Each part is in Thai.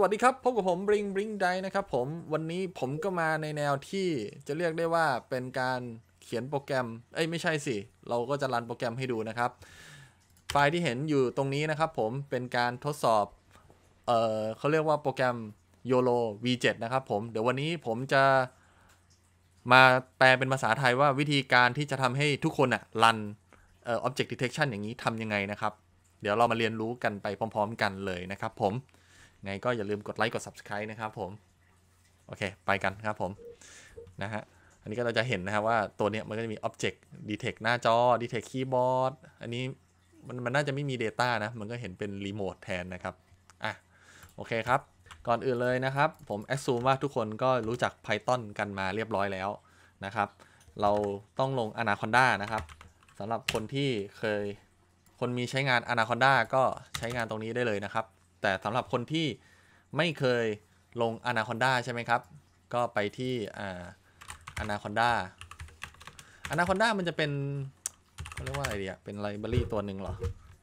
วัสดีครับ พบกับผมบริงบริงไดนะครับผม วันนี้ผมก็มาในแนวที่จะเรียกได้ว่าเป็นการเขียนโปรแกรม เอ้ยไม่ใช่สิ เราก็จะรันโปรแกรมให้ดูนะครับ ไฟล์ที่เห็นอยู่ตรงนี้นะครับผม เป็นการทดสอบเอ่อเขาเรียกว่าโปรแกรม YOLO V7 นะครับผม เดี๋ยววันนี้ผมจะมาแปลเป็นภาษาไทยว่าวิธีการที่จะทำให้ทุกคนอะรันเอ่อ object detection อย่างนี้ทำยังไงนะครับ เดี๋ยวเรามาเรียนรู้กันไปพร้อม ๆ กันเลยนะครับ ผมไงก็อย่าลืมกดไลค์กด subscribe นะครับผม โอเคไปกันครับผมนะฮะอันนี้ก็เราจะเห็นนะครับว่าตัวนี้มันก็จะมี Object Detect หน้าจอ Detect Keyboard อันนี้มันมันน่าจะไม่มี Data นะ มันก็เห็นเป็นรีโมทแทนนะครับอ่ะโอเคครับ ก่อนอื่นเลยนะครับ ผมแอ s ซูมว่าทุกคนก็รู้จัก Python กันมาเรียบร้อยแล้วนะครับเราต้องลง Anaconda นะครับสำหรับคนที่เคยคนมีใช้งาน Anaconda ก็ใช้งานตรงนี้ได้เลยนะครับแต่สำหรับคนที่ไม่เคยลง Anaconda ใช่ไหมครับ ก็ไปที่อ่า Anaconda Anaconda มันจะเป็นเขาเรียกว่าอะไรดีอะเป็นไลบรารีตัวหนึ่งเหรอ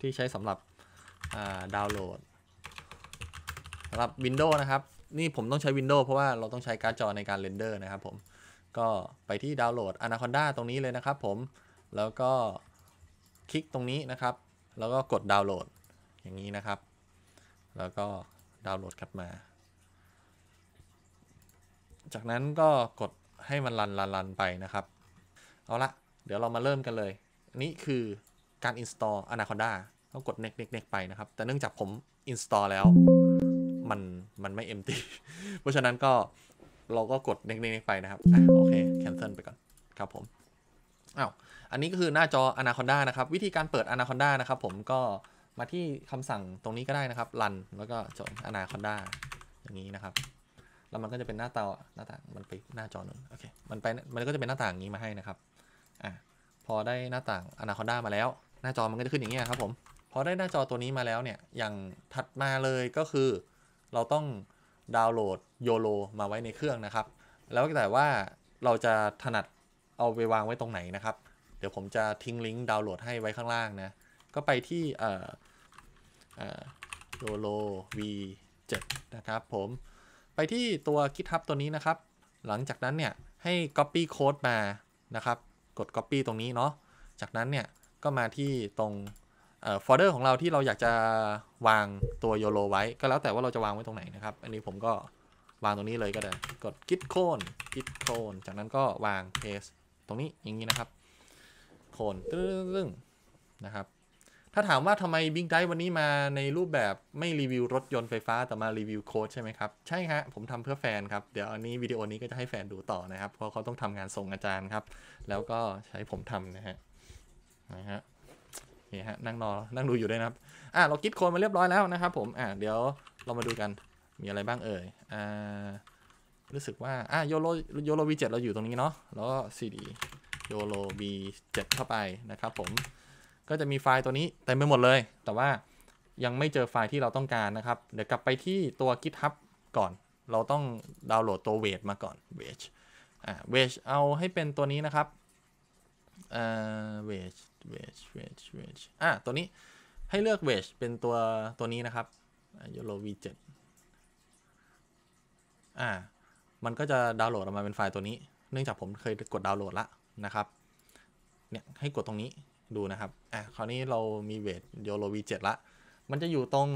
ที่ใช้สำหรับดาวน์โหลดสำหรับ Windows นะครับ นี่ผมต้องใช้ Windows เพราะว่าเราต้องใช้การ์ดจอในการเรนเดอร์ นะครับผม ก็ไปที่ดาวน์โหลด Anaconda ตรงนี้เลยนะครับ ผม แล้วก็คลิกตรงนี้นะครับ แล้วก็กดดาวน์โหลด อย่างนี้นะครับแล้วก็ดาวน์โหลดกลับมา จากนั้นก็กดให้มันรันรันรันไปนะครับ เอาละ เดี๋ยวเรามาเริ่มกันเลยอันนี้คือการ install Anaconda ต้องกดเน็กเน็กเน็กไปนะครับ แต่เนื่องจากผม install แล้ว มันมันไม่ empty เพราะฉะนั้นก็เราก็กดเน็กเน็กเน็กไปนะครับอโอเค cancel ไปก่อนครับผมอา้าวอันนี้ก็คือหน้าจอ Anaconda นะครับ วิธีการเปิด Anaconda นะครับผมก็มาที่คำสั่งตรงนี้ก็ได้นะครับ run แล้วก็จด anaconda อย่างนี้นะครับ แล้วมันก็จะเป็นหน้าตาหน้าต่าง มันไปหน้าจอหนึ่งโอเค มันไป มันก็จะเป็นหน้าต่างนี้มาให้นะครับ อ่ะพอได้หน้าต่าง anaconda มาแล้ว หน้าจอ มันก็จะขึ้นอย่างนี้ครับผม พอได้หน้าจอตัวนี้มาแล้วเนี่ย อย่างถัดมาเลยก็คือ เราต้องดาวน์โหลด YOLO มาไว้ในเครื่องนะครับ แล้วแต่ว่า เราจะถนัด เอาไปวางไว้ตรงไหนนะครับ เดี๋ยวผมจะทิ้งลิงก์ดาวน์โหลดให้ไว้ข้างล่างนะ ก็ไปที่โยโล v7 นะครับผมไปที่ตัว GitHub ตัวนี้นะครับ หลังจากนั้นเนี่ยให้ Copy Code มานะครับ กด Copy ตรงนี้เนาะจากนั้นเนี่ยก็มาที่ตรงโฟลเดอร์ของเราที่เราอยากจะวางตัวโยโลไว้ก็แล้วแต่ว่าเราจะวางไว้ตรงไหนนะครับ อันนี้ผมก็วางตรงนี้เลยก็ได้ กด Git Clone Git Clone จากนั้นก็วาง paste ตรงนี้อย่างนี้นะครับโคนตึ้งนะครับถ้าถามว่าทำไมบิ๊กไดวันนี้มาในรูปแบบไม่รีวิวรถยนต์ไฟฟ้าแต่มารีวิวโค้ดใช่ไหมครับใช่ฮะผมทำเพื่อแฟนครับเดี๋ยวอันนี้วิดีโอนี้ก็จะให้แฟนดูต่อนะครับเพราะเขาต้องทำงานส่งอาจารย์ครับแล้วก็ใช้ผมทำนะฮะนะฮะนี่ฮะนั่งนอนั่งดูอยู่ด้วยนะครับอ่ะเรากิดโค้ดมาเรียบร้อยแล้วนะครับผมอ่ะเดี๋ยวเรามาดูกันมีอะไรบ้างเอ่ยอ่ารู้สึกว่าอ่ะโยโลโยโลบีเจ็ดเราอยู่ตรงนี้เนาะแล้วก็ซีดีโยโลบีเจ็ดเข้าไปนะครับผมก็จะมีไฟล์ตัวนี้เต็มไปหมดเลย แต่ว่ายังไม่เจอไฟล์ที่เราต้องการนะครับ เดี๋ยวกลับไปที่ตัว GitHub ก่อน เราต้องดาวน์โหลดตัวเวทมาก่อนเวทอ่าเวทเอา ให้เป็นตัวนี้นะครับเอ่อเวทเวทเวทเวทอ่า ตัวนี้ให้เลือกเวทเป็นตัวตัวนี้นะครับยูโรว็ดอ่า มันก็จะดาวน์โหลดออกมาเป็นไฟล์ตัวนี้ เนื่องจากผมเคยกดดาวน์โหลดละนะครับ เนี่ยให้กดตรงนี้ดูนะครับ อ่ะ คราวนี้เรามีเวทโยโลวีเจ็ดละ มันจะอยู่ตรง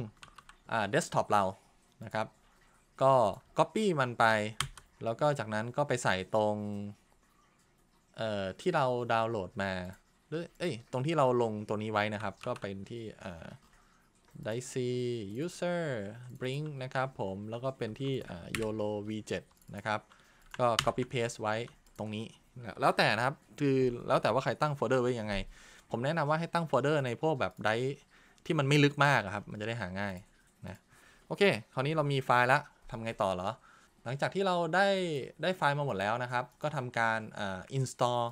อ่าเดสก์ท็อปเรา นะครับ ก็ Copy มันไป แล้วก็จากนั้นก็ไปใส่ตรงเอ่อที่เราดาวน์โหลดมา หรือ เอ้ย ตรงที่เราลงตัวนี้ไว้นะครับ ก็เป็นที่อ่า dicey user bring นะครับผม แล้วก็เป็นที่อ่า yolo v7 นะครับ ก็ copy paste ไว้ตรงนี้ แล้วแต่นะครับ คือ แล้วแต่ว่าใครตั้งโฟลเดอร์ไว้ยังไงผมแนะนำว่าให้ตั้งโฟลเดอร์ในพวกแบบไดร์ที่มันไม่ลึกมากครับ มันจะได้หาง่ายนะโอเค คราวนี้เรามีไฟล์ละทำไงต่อเหรอ หลังจากที่เราได้ได้ไฟล์มาหมดแล้วนะครับ ก็ทำการอ่า install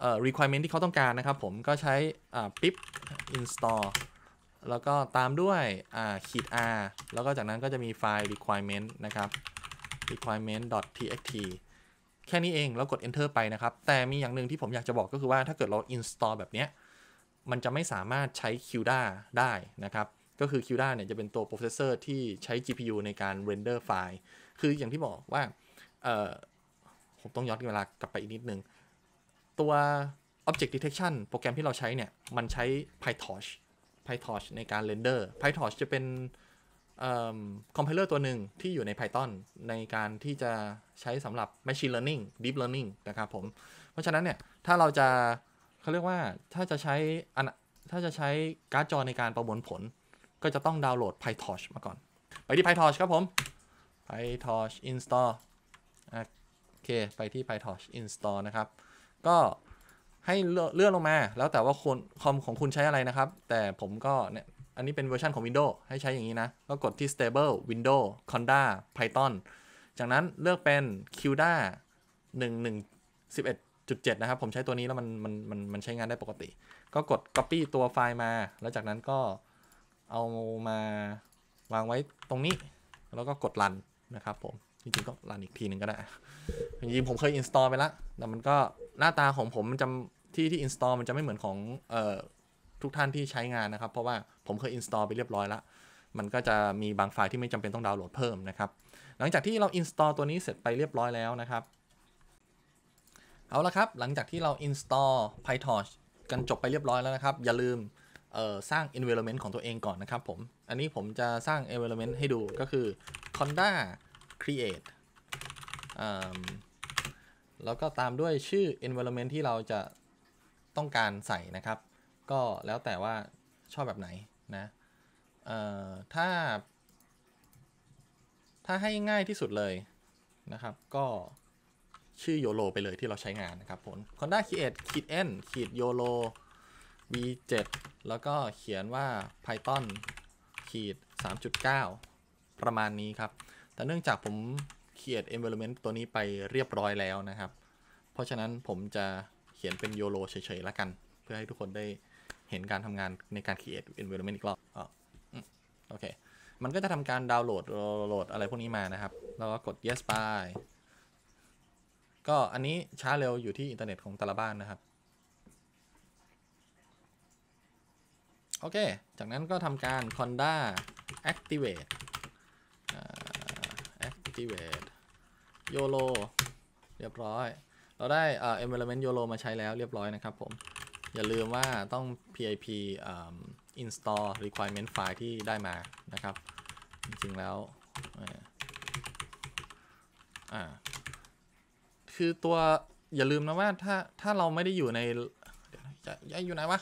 เอ่อ requirement ที่เขาต้องการนะครับ ผมก็ใช้อ่า pip install แล้วก็ตามด้วยอ่าขีด r แล้วก็จากนั้นก็จะมีไฟล์ requirement นะครับ requirement.txt แค่นี้เองแล้วกด enter ไปนะครับ แต่มีอย่างหนึ่งที่ผมอยากจะบอกก็คือว่าถ้าเกิดเรา install แบบนี้มันจะไม่สามารถใช้ CUDA ได้นะครับ ก็คือ CUDA เนี่ยจะเป็นตัวโปรเซสเซอร์ที่ใช้ GPU ในการ render ไฟล์คืออย่างที่บอกว่าผมต้องย้อนเวลากลับไปอีกนิดนึงตัว object detection โปรแกรมที่เราใช้เนี่ย มันใช้ PyTorch PyTorch ในการ render PyTorch จะเป็นคอมไพเลอร์ตัวหนึ่งที่อยู่ใน Python ในการที่จะใช้สำหรับ Machine Learning Deep Learning นะครับผมเพราะฉะนั้นเนี่ย ถ้าเราจะเขาเรียกว่าถ้าจะใช้ถ้าจะใช้การ์ดจอในการประมวลผล ก็จะต้องดาวน์โหลด PyTorch มาก่อน ไปที่ PyTorch ครับผม PyTorch install โอเคไปที่ PyTorch install นะครับ ก็ให้เลื่อนลงมา แล้วแต่ว่าคนคอมของคุณใช้อะไรนะครับ แต่ผมก็เนี่ยอันนี้เป็นเวอร์ชันของ Windows ให้ใช้อย่างนี้นะ ก็กดที่ Stable Windows Conda Python จากนั้นเลือกเป็น CUDA 1 1 11.7 นะครับ ผมใช้ตัวนี้แล้วมันมันมันมันใช้งานได้ปกติ ก็กด Copy ตัวไฟล์มา แล้วจากนั้นก็เอามาวางไว้ตรงนี้ แล้วก็กดรันนะครับผม จริงๆก็รันอีกทีหนึ่งก็ได้ จริงๆผมเคย install ไปแล้วแต่มันก็หน้าตาของผมมันจะที่ที่ install มันจะไม่เหมือนของเอ่อทุกท่านที่ใช้งานนะครับ เพราะว่าผมเคย install ไปเรียบร้อยแล้ว มันก็จะมีบางไฟล์ที่ไม่จำเป็นต้องดาวน์โหลดเพิ่มนะครับ หลังจากที่เรา install ตัวนี้เสร็จไปเรียบร้อยแล้วนะครับ เอาละครับ หลังจากที่เรา install PyTorch กันจบไปเรียบร้อยแล้วนะครับ อย่าลืมสร้าง environment ของตัวเองก่อนนะครับผม อันนี้ผมจะสร้าง environment ให้ดู ก็คือ conda create แล้วก็ตามด้วยชื่อ environment ที่เราจะต้องการใส่นะครับก็แล้วแต่ว่าชอบแบบไหนนะเอ่อถ้า ถ้าให้ง่ายที่สุดเลยนะครับก็ชื่อ YOLO ไปเลยที่เราใช้งานนะครับผม Honda Create ขีด N ขีด YOLO V7 แล้วก็เขียนว่า Python ขีด3.9 ประมาณนี้ครับ แต่เนื่องจากผมเขียน environment ตัวนี้ไปเรียบร้อยแล้วนะครับ เพราะฉะนั้นผมจะเขียนเป็น YOLO เฉยๆแล้วกัน เพื่อให้ทุกคนได้เห็นการทำงานในการ create environment อีกรอบอ๋อโอเค มันก็จะทำการดาวน์โหลดโหลดอะไรพวกนี้มานะครับ แล้วก็กด yes ไป ก็อันนี้ช้าเร็วอยู่ที่อินเทอร์เน็ตของแต่ละบ้านนะครับ โอเค จากนั้นก็ทำการ conda activate activate yolo เรียบร้อย เราได้ environment yolo มาใช้แล้วเรียบร้อยนะครับผมอย่าลืมว่าต้อง PIP install requirement file ที่ได้มานะครับ จริงๆ แล้ว คือตัว อย่าลืมนะว่า ถ้า ถ้าเราไม่ได้อยู่ในยย้าอยู่ไหนวะ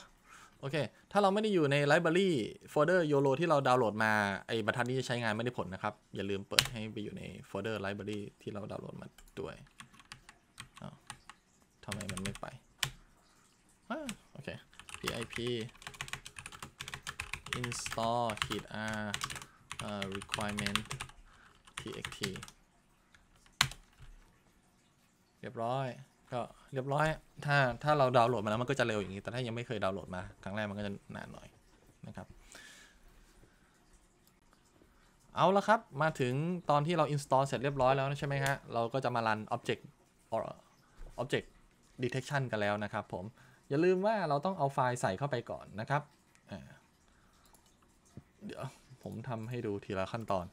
โอเค ถ้าเราไม่ได้อยู่ในไลบรารีโฟลเดอร์ y o l o ที่เราดาวน์โหลดมา ไอ้บรรทัดนี้จะใช้งานไม่ได้ผลนะครับ อย่าลืมเปิดให้ไปอยู่ในโฟลเดอร์ไลบรารีที่เราดาวน์โหลดมาด้วยทำไมมันไม่ไปโอเค pip install ขีด r requirement txt เรียบร้อย ก็เรียบร้อย ถ้าถ้าเราดาวน์โหลดมาแล้วมันก็จะเร็วอย่างนี้ แต่ถ้ายังไม่เคยดาวน์โหลดมาครั้งแรกมันก็จะนานหน่อยนะครับ เอาละครับ มาถึงตอนที่เรา install เสร็จเรียบร้อยแล้วใช่ไหมฮะเราก็จะมารัน object or object detection กันแล้วนะครับผมอย่าลืมว่าเราต้องเอาไฟล์ใส่เข้าไปก่อนนะครับ เดี๋ยวผมทำให้ดูทีละขั้นตอน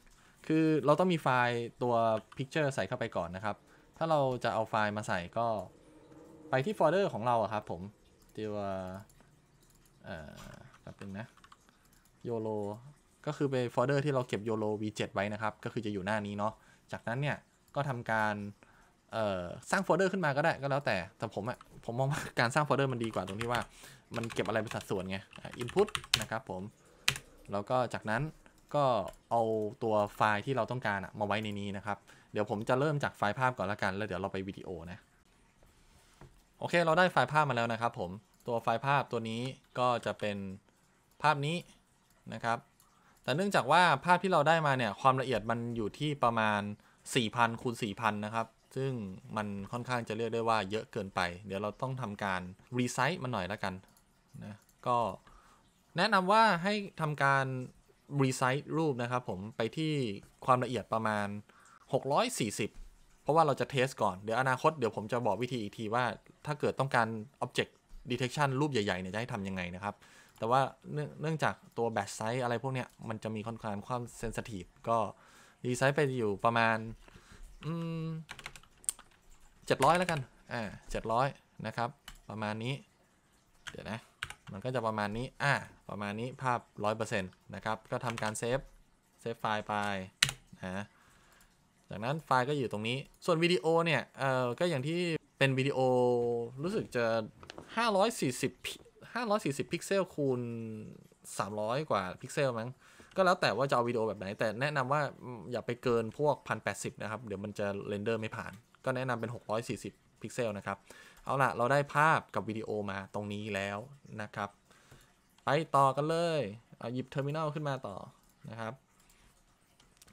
คือเราต้องมีไฟล์ตัว picture ใส่เข้าไปก่อนนะครับ ถ้าเราจะเอาไฟล์มาใส่ก็ไปที่โฟลเดอร์ของเราครับผมตัวเอ่อแป๊บนึงนะโยโลก็คือไปโฟลเดอร์ที่เราเก็บโยโล v7 ไว้นะครับ ก็คือจะอยู่หน้านี้เนาะ จากนั้นเนี่ย ก็ทำการสร้างโฟลเดอร์ขึ้นมาก็ได้ ก็แล้วแต่ แต่ผมอะผมมองว่าการสร้างโฟลเดอร์มันดีกว่าตรงที่ว่า มันเก็บอะไรเป็นสัดส่วนไงอินพุตนะครับผมแล้วก็จากนั้นก็เอาตัวไฟล์ที่เราต้องการมาไว้ในนี้นะครับ เดี๋ยวผมจะเริ่มจากไฟล์ภาพก่อนละกัน แล้วเดี๋ยวเราไปวิดีโอนะโอเค เราได้ไฟล์ภาพมาแล้วนะครับ ผม ตัวไฟล์ภาพตัวนี้ก็จะเป็นภาพนี้นะครับ แต่เนื่องจากว่าภาพที่เราได้มาเนี่ยความละเอียดมันอยู่ที่ประมาณ4,000คูณ4,000นะครับซึ่งมันค่อนข้างจะเรียกได้ว่าเยอะเกินไป เดี๋ยวเราต้องทำการรีไซต์มันหน่อยแล้วกันนะ ก็แนะนำว่าให้ทำการรีไซต์รูปนะครับผม ไปที่ความละเอียดประมาณ 640 เพราะว่าเราจะเทสก่อน เดี๋ยวอนาคตเดี๋ยวผมจะบอกวิธีอีกทีว่าถ้าเกิดต้องการ Object Detection รูปใหญ่ๆเนี่ยจะให้ทำยังไงนะครับ แต่ว่าเนื่องจากตัวแบตไซส์อะไรพวกเนี้ยมันจะมีค่อนข้างความเซนสทีฟก็รีไซส์ไปอยู่ประมาณ700แล้วกัน อ่า700นะครับ ประมาณนี้ เดี๋ยวนะ มันก็จะประมาณนี้ อ่า ประมาณนี้ ภาพ 100%นะครับ ก็ทำการเซฟ เซฟไฟล์ไป นะ จากนั้นไฟล์ก็อยู่ตรงนี้ ส่วนวิดีโอเนี่ย เอ่อ ก็อย่างที่เป็นวิดีโอ รู้สึกจะ 540 540 พิกเซลคูณ 300 กว่าพิกเซลมั้ง ก็แล้วแต่ว่าจะเอาวิดีโอแบบไหน แต่แนะนำว่า อย่าไปเกินพวก 1080 นะครับ เดี๋ยวมันจะเรนเดอร์ไม่ผ่านก็แนะนำเป็น 640 พิกเซลนะครับ เอาละเราได้ภาพกับวิดีโอมาตรงนี้แล้วนะครับ ไปต่อกันเลย เอาหยิบเทอร์มินัลขึ้นมาต่อนะครับ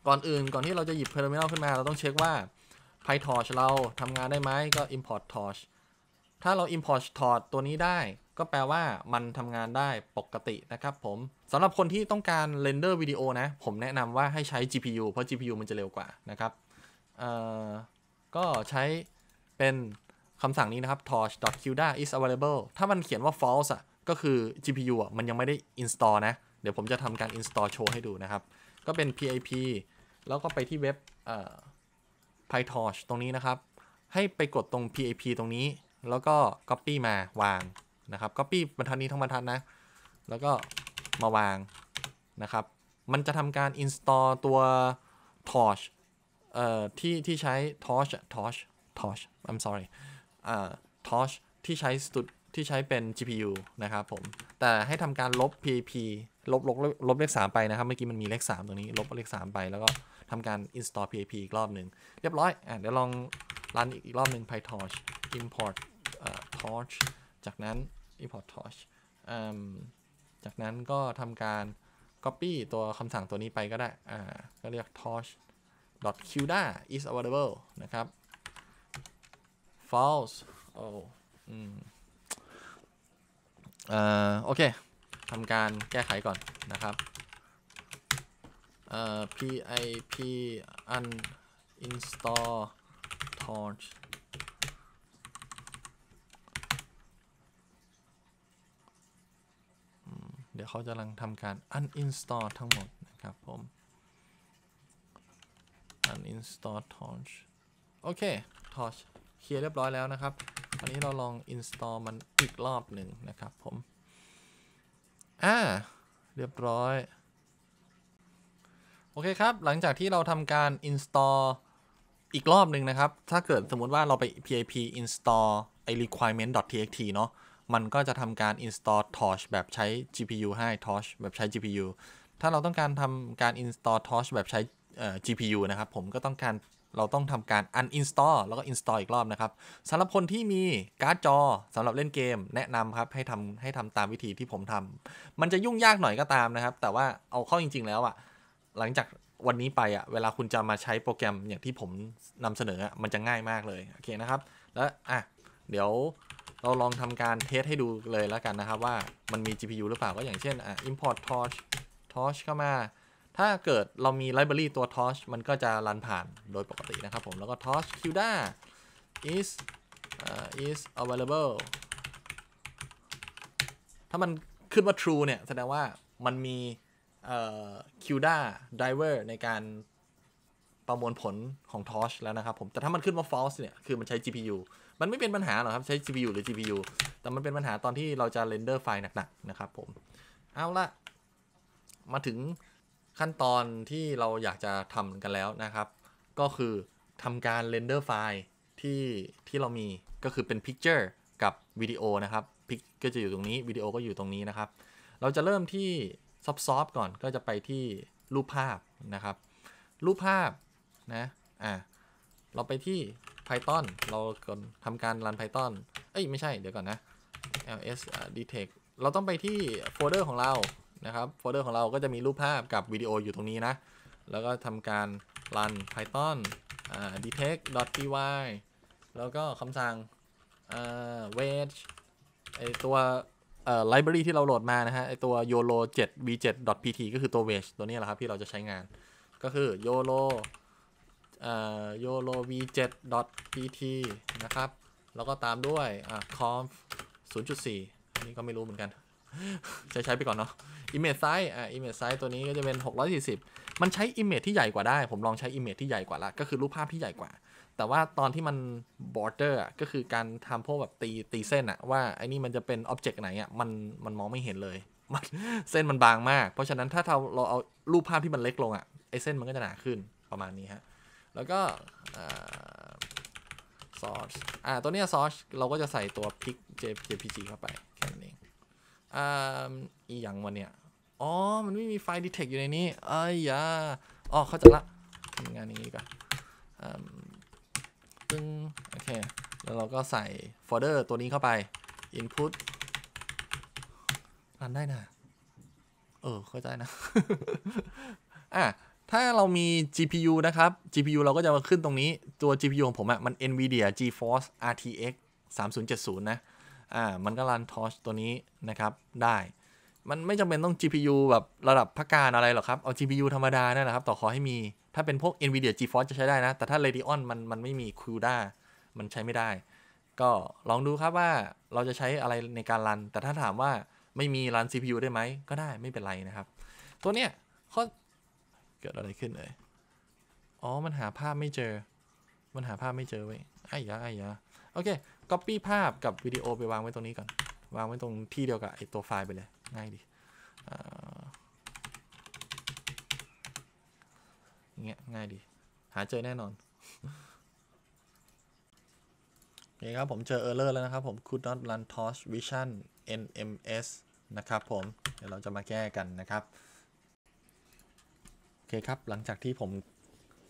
ก่อนอื่นก่อนที่เราจะหยิบเทอร์มินัลขึ้นมาเราต้องเช็คว่า PyTorch เราทำงานได้ไหมก็ import torch ถ้าเรา import torch ตัวนี้ได้ก็แปลว่ามันทำงานได้ปกตินะครับผม สำหรับคนที่ต้องการเรนเดอร์วิดีโอนะผมแนะนำว่าให้ใช้ GPU เพราะ GPU มันจะเร็วกว่านะครับก็ใช้เป็นคำสั่งนี้นะครับ torch.cuda is available ถ้ามันเขียนว่า false อ่ะก็คือ GPU อ่ะมันยังไม่ได้ install นะ เดี๋ยวผมจะทำการ install โชว์ให้ดูนะครับ ก็เป็น PIP แล้วก็ไปที่เว็บ PyTorch ตรงนี้นะครับ ให้ไปกดตรง PIP ตรงนี้ แล้วก็ copy มาวางนะครับ copy บรรทัดนี้ทั้งบรรทัดนะ แล้วก็มาวางนะครับ มันจะทำการ install ตัว torch เอ่อที่ที่ใช้ Torch Torch Torch I'm sorry อ่า Torch ที่ใช้สตดที่ใช้เป็น GPU นะครับผม แต่ให้ทำการลบ PAP ลบลบลบเลข3ไปนะครับ เมื่อกี้มันมีเลข3ตรงนี้ ลบเลข3ไป แล้วก็ทำการ install PAP อีกรอบหนึ่ง เรียบร้อย อ่ะเดี๋ยวลองรันอีกรอบหนึ่ง PyTorch import uh, torch จากนั้น import torch จากนั้นก็ทำการ copy ตัวคำสั่งตัวนี้ไปก็ได้ อ่าก็เรียก torch .cuda is available นะครับ false โอ้อืมเอ่อโอเคทำการแก้ไขก่อนนะครับเอ่อ pip uninstall torch เดี๋ยวเขาจะลังทำการ uninstall ทั้งหมดนะครับผม install torch โอเค torch เคลียร์เรียบร้อยแล้วนะครับ อันนี้เราลอง install มันอีกรอบหนึ่งนะครับผม อ่า เรียบร้อย โอเคครับ หลังจากที่เราทำการ install อีกรอบหนึ่งนะครับ ถ้าเกิดสมมติว่าเราไป pip install ไอ้ requirement.txt เนาะมันก็จะทำการ install torch แบบใช้ GPU ให้ torch แบบใช้ GPU ถ้าเราต้องการทำการ install torch แบบใช้ GPU นะครับ ผมก็ต้องการเราต้องทำการ uninstall แล้วก็ install อีกรอบนะครับสำหรับคนที่มีการ์ดจอสำหรับเล่นเกม แนะนำครับให้ทำให้ทำตามวิธีที่ผมทำมันจะยุ่งยากหน่อยก็ตามนะครับ แต่ว่าเอาเข้าจริงๆ แล้วอะหลังจากวันนี้ไปอะเวลาคุณจะมาใช้โปรแกรมอย่างที่ผมนำเสนอมันจะง่ายมากเลยโอเคนะครับ แล้วอ่ะเดี๋ยวเราลองทำการเทสให้ดูเลยแล้วกันนะครับ ว่ามันมี GPU หรือเปล่าก็อย่างเช่นอ่ะ import torch torch เข้ามาถ้าเกิดเรามีไลบรารีตัว torch มันก็จะรันผ่านโดยปกตินะครับผม แล้วก็ torch cuda is uh, is available ถ้ามันขึ้นว่า true เนี่ย แสดงว่ามันมี cuda driver ในการประมวลผลของ torch แล้วนะครับผม แต่ถ้ามันขึ้นว่า false เนี่ย คือมันใช้ gpu มันไม่เป็นปัญหาหรอกครับ ใช้ gpu หรือ gpu แต่มันเป็นปัญหาตอนที่เราจะเรนเดอร์ไฟล์หนักๆ นะครับผมเอาละมาถึงขั้นตอนที่เราอยากจะทำกันแล้วนะครับ ก็คือทำการเรนเดอร์ไฟล์ที่ที่เรามีก็คือเป็น Picture กับวิดีโอนะครับพิกก็จะอยู่ตรงนี้วิดีโอก็อยู่ตรงนี้นะครับ เราจะเริ่มที่ซับซอฟก่อนก็จะไปที่รูปภาพนะครับ รูปภาพนะอ่ะเราไปที่ Python เราทำการรัน Python เอ้ยไม่ใช่เดี๋ยวก่อนนะ ls detect เราต้องไปที่โฟลเดอร์ของเรานะครับโฟลเดอร์ของเราก็จะมีรูปภาพกับวิดีโออยู่ตรงนี้นะ แล้วก็ทำการ run python detect py แล้วก็คำสั่ง wage ไอตัว l i b r ไลบรารีที่เราโหลดมานะฮะไอตัว yolo 7 v7 pt ก็คือตัว wage ตัวนี้แหละครับที่เราจะใช้งานก็คือ yolo อ yolo v7 pt นะครับแล้วก็ตามด้วย conf 0.4อันนี้ก็ไม่รู้เหมือนกันจะใช้ไปก่อนเนาะ image size อ่า image size ตัวนี้ก็จะเป็น 640 มันใช้ image ที่ใหญ่กว่าได้ ผมลองใช้ image ที่ใหญ่กว่าละ ก็คือรูปภาพที่ใหญ่กว่า แต่ว่าตอนที่มัน border ก็คือการทำพวกแบบตีตีเส้นอะว่าไอ้นี่มันจะเป็น object ไหนอะมันมันมองไม่เห็นเลย เส้นมันบางมาก เพราะฉะนั้นถ้าเราเราเอา รูปภาพที่มันเล็กลงอะไอ้เส้นมันก็จะหนาขึ้น ประมาณนี้ฮะ แล้วก็ source อ่าตัวเนี้ย source เราก็จะใส่ตัว pic JPG เข้าไปอีอีหยังวันเนี่ยอ๋อ มันไม่มีไฟดีเทคอยู่ในนี้ไอ้ยาอ๋อ เข้าใจละทำงานอย่างนี้ก่อนตึ้ง โอเคแล้วเราก็ใส่โฟลเดอร์ตัวนี้เข้าไป input รันได้นะ เออ เข้าใจนะ อ่ะ ถ้าเรามี GPU นะครับ GPU เราก็จะมาขึ้นตรงนี้ ตัว GPU ของผมอะ่ะมัน NVIDIA GeForce RTX 3070 นะอ่ามันก็รันทอชตัวนี้นะครับ ได้ มันไม่จำเป็นต้อง GPU แบบ ระดับพักการอะไรหรอกครับ เอา GPU ธรรมดานี่แหละครับ ต่อขอให้มีถ้าเป็นพวก NVIDIA GeForce จะใช้ได้นะ แต่ถ้า Radeon มันมันไม่มี CUDA มันใช้ไม่ได้ ก็ลองดูครับว่าเราจะใช้อะไรในการรันแต่ถ้าถามว่าไม่มีรัน CPU ได้ไหม ก็ได้ไม่เป็นไรนะครับ ตัวเนี้ยเขาเกิดอะไรขึ้นเลยอ๋อมันหาภาพไม่เจอมันหาภาพไม่เจอเว้ยไอ้ยาไอ้ยาโอเค Copy ภาพกับวิดีโอไป วางไว้ตรงนี้ก่อน วาง ไว้ ตรงที่เดียวกับไอตัว ไฟล์ ไปเลย ง่ายดีเงี้ย ง่ายดี หาเจอ แน่นอน โอเคครับผมเจอเออร์เลอร์แล้ว นะครับผม could not run torch vision nms นะครับ ผม เดี๋ยวเราจะมาแก้กันนะครับ โอเค ครับ หลังจากที่ผม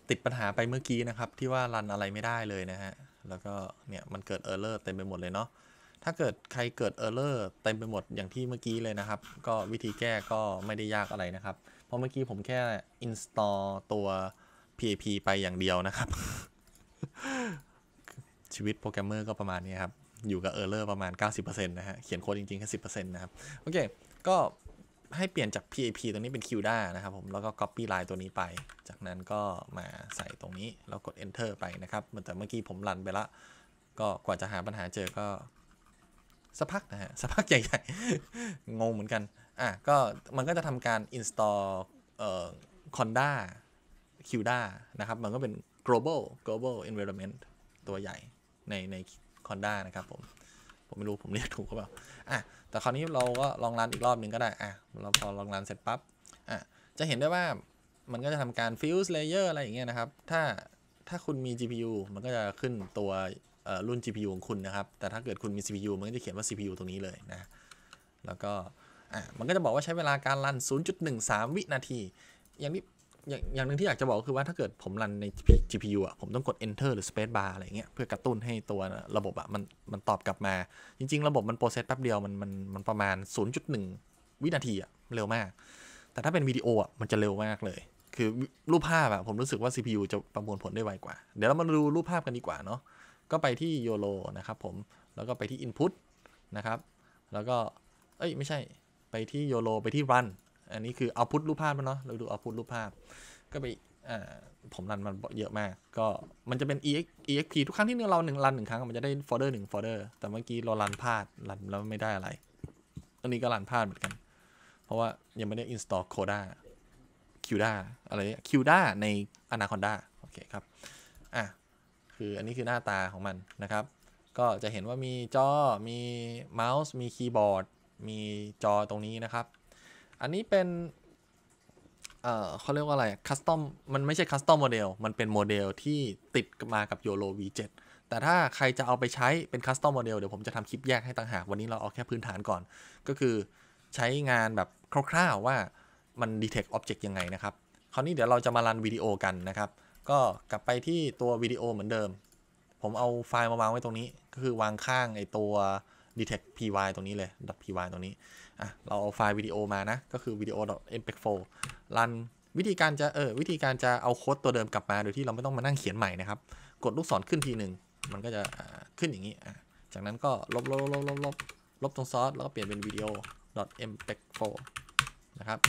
ติดปัญหาไปเมื่อกี้นะครับ ที่ว่า รัน อะไรไม่ได้เลยนะฮะแล้วก็เนี่ยมันเกิด Error เต็มไปหมดเลยเนาะถ้าเกิดใครเกิด Error เต็มไปหมดอย่างที่เมื่อกี้เลยนะครับ ก็วิธีแก้ก็ไม่ได้ยากอะไรนะครับ เพราะเมื่อกี้ผมแค่ install ตัว PAP ไปอย่างเดียวนะครับ ชีวิตโปรแกรมเมอร์ก็ประมาณนี้ครับอยู่กับ Error ประมาณ 90%นะฮะเขียนโค้ดจริงๆแค่10%นะครับ โอเค ก็ให้เปลี่ยนจาก PAP ตัวนี้เป็น QDA นะครับ ผม แล้วก็ Copy Line ตัวนี้ไป จากนั้นก็มาใส่ตรงนี้ แล้วกด Enter ไปนะครับแต่เมื่อกี้ผมรันไปละ ก็กว่าจะหาปัญหาเจอก็สักพักนะฮะ สักพักใหญ่ๆ งงเหมือนกัน อ่ะ ก็มันก็จะทำการ install เอ่อ Conda QDA นะครับ มันก็เป็น global global environment ตัวใหญ่ในใน Conda นะครับผม ผมไม่รู้ผมเรียกถูกหรือเปล่า อ่ะแต่คราวนี้เราก็ลองรันอีกรอบหนึ่งก็ได้อ่ะเราพอลองรันเสร็จปับ๊บอ่ะจะเห็นได้ว่ามันก็จะทำการ fuse layer อะไรอย่างเงี้ยนะครับ ถ้าถ้าคุณมี GPU มันก็จะขึ้นตัวรุ่น GPU ของคุณนะครับ แต่ถ้าเกิดคุณมี CPU มันก็จะเขียนว่า CPU ตรงนี้เลยนะ แล้วก็อ่ะมันก็จะบอกว่าใช้เวลาการรัน 0.13 วินาที อย่างนี้อย่างอย่างหนึ่งที่อยากจะบอกคือว่าถ้าเกิดผมรันใน GPU อ่ะผมต้องกด enter หรือ space bar อะไรเงี้ยเพื่อกระตุ้นให้ตัวระบบอ่ะมันมันตอบกลับมา จริง ๆ ระบบมันโปรเซสแป๊บเดียวมันมันมันประมาณ 0.1 วินาทีอ่ะเร็วมาก แต่ถ้าเป็นวิดีโออ่ะมันจะเร็วมากเลย คือรูปภาพอ่ะผมรู้สึกว่า CPU จะประมวลผลได้ไวกว่า เดี๋ยวเรามาดูรูปภาพกันดีกว่าเนาะก็ไปที่ YOLO นะครับผมแล้วก็ไปที่ input นะครับแล้วก็เอ้ยไม่ใช่ไปที่ YOLO ไปที่ run อันนี้คือเอาพุทรูปภาพมาเนาะ เราดูเอาพุทรูปภาพ ก็ไปผมรันมันเยอะมาก ก็มันจะเป็น ex exp ทุกครั้งที่เราหนึ่งรันหนึ่งครั้ง มันจะได้โฟลเดอร์หนึ่งโฟลเดอร์แต่เมื่อกี้เรารันพลาดรันแล้วไม่ได้อะไรอันนี้ก็รันพลาดเหมือนกัน เพราะว่ายังไม่ได้ install coda cuda อะไร cuda ใน anaconda โอเคครับอ่ะคืออันนี้คือหน้าตาของมันนะครับ ก็จะเห็นว่ามีจอ มีเมาส์ มีคีย์บอร์ด มีจอตรงนี้นะครับอันนี้เป็นเอ่อเขาเรียกว่าอะไรคัสตอม มันไม่ใช่คัสตอมโมเดล มันเป็นโมเดลที่ติดมากับ YOLO V7 แต่ถ้าใครจะเอาไปใช้เป็นคัสตอมโมเดล เดี๋ยวผมจะทำคลิปแยกให้ต่างหาก วันนี้เราเอาแค่พื้นฐานก่อน ก็คือใช้งานแบบคร่าวๆว่ามัน detect object ยังไงนะครับ คราวนี้เดี๋ยวเราจะมารันวิดีโอกันนะครับ ก็กลับไปที่ตัววิดีโอเหมือนเดิม ผมเอาไฟล์มาวางไว้ตรงนี้ ก็คือวางข้างไอตัว detect py ตรงนี้เลย .py ตรงนี้อ่ะเราเอาไฟล์วิดีโอมานะ ก็คือวิด d โอ m p 4รันวิธีการจะเออวิธีการจะเอาโค้ดตัวเดิมกลับมา โดยที่เราไม่ต้องมานั่งเขียนใหม่นะครับ กดลูกศรขึ้นทีหนึ่ง มันก็จะขึ้นอย่างนี้ จากนั้นก็ลบลบลบลบลบลบตรงซอสแล้วก็เปลี่ยนเป็นวิดีโอ .mp4 นะครับ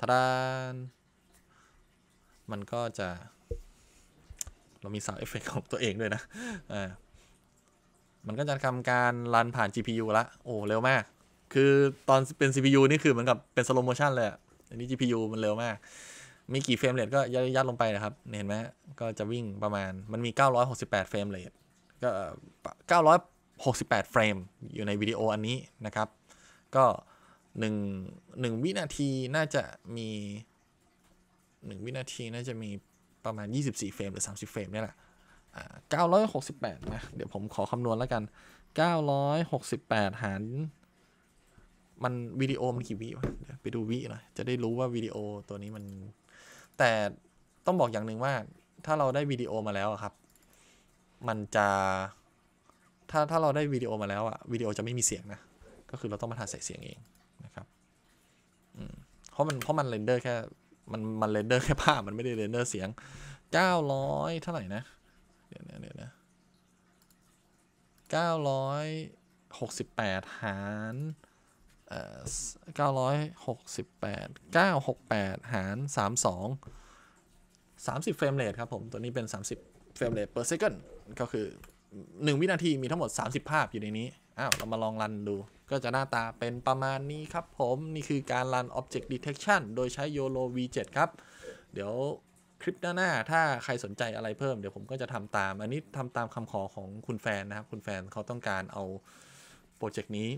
ทาดาน มันก็จะ เรามีสาวเอฟเฟกของตัวเองด้วยนะอ่ามันก็จะทำการรันผ่าน GPU ละโอ้เร็วมากคือตอนเป็น CPU นี่คือเหมือนกับเป็นสโลโมชันเลยอันนี้ GPU มันเร็วมาก มีกี่เฟรมเรทก็ยัดลงไปนะครับเห็นไหม ก็จะวิ่งประมาณมันมี 968 เฟรมเรทก็ 968 เฟรมอยู่ในวิดีโออันนี้นะครับ ก็1 1วินาทีน่าจะมี 1 วินาทีน่าจะมีประมาณ 24 เฟรมหรือ 30 เฟรมนี่แหละ968นะเดี๋ยวผมขอคำนวณแล้วกัน 968 หารมันวิดีโอมันกี่วิวะไปดูวิหน่อยจะได้รู้ว่าวิดีโอตัวนี้มันแต่ต้องบอกอย่างหนึ่งว่า ถ้าเราได้วิดีโอมาแล้วครับ มันจะถ้าถ้าเราได้วิดีโอมาแล้วอะวิดีโอจะไม่มีเสียงนะก็คือเราต้องมาถ่ายใส่เสียงเองนะครับเพราะมันเพราะมันเรนเดอร์แค่ มันมันเรนเดอร์แค่ภาพมันไม่ได้เรนเดอร์เสียงเก้าร้อยเท่าไหร่นะเดี๋ยวนะเดี๋ยวนะเก้าร้อยหกสิบแปดหารเก้าร้อยหกสิบแปดเก้าหกแปดหารสามสองสามสิบเฟรมเรทครับผมตัวนี้เป็นสามสิบเฟรมเรท per second ก็คือหนึ่งวินาทีมีทั้งหมดสามสิบภาพอยู่ในนี้อ้าวเรามาลองรันดู ก็จะหน้าตาเป็นประมาณนี้ครับผม นี่คือการรัน object detection โดยใช้ YOLO V7 ครับ เดี๋ยวคลิปหน้าาถ้าใครสนใจอะไรเพิ่มเดี๋ยวผมก็จะทำตาม อันนี้ทำตามคำขอของคุณแฟนนะครับ คุณแฟนเขาต้องการเอาโปรเจกต์นี้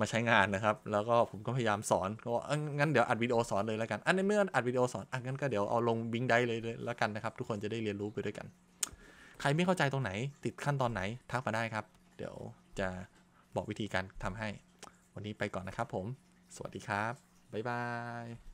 มาใช้งานนะครับ แล้วก็ผมก็พยายามสอน ก็งั้นเดี๋ยวอัดวิดีโอสอนเลยแล้วกันอันในเมื่ออัดวิดีโอสอนอ่ะงั้นก็เดี๋ยวเอาลงบิงได้เลยแล้วกันนะครับ ทุกคนจะได้เรียนรู้ไปด้วยกัน ใครไม่เข้าใจตรงไหน ติดขั้นตอนไหนทักมาได้ครับ เดี๋ยวจะบอกวิธีการทำให้ วันนี้ไปก่อนนะครับ ผม สวัสดีครับ บ๊ายบาย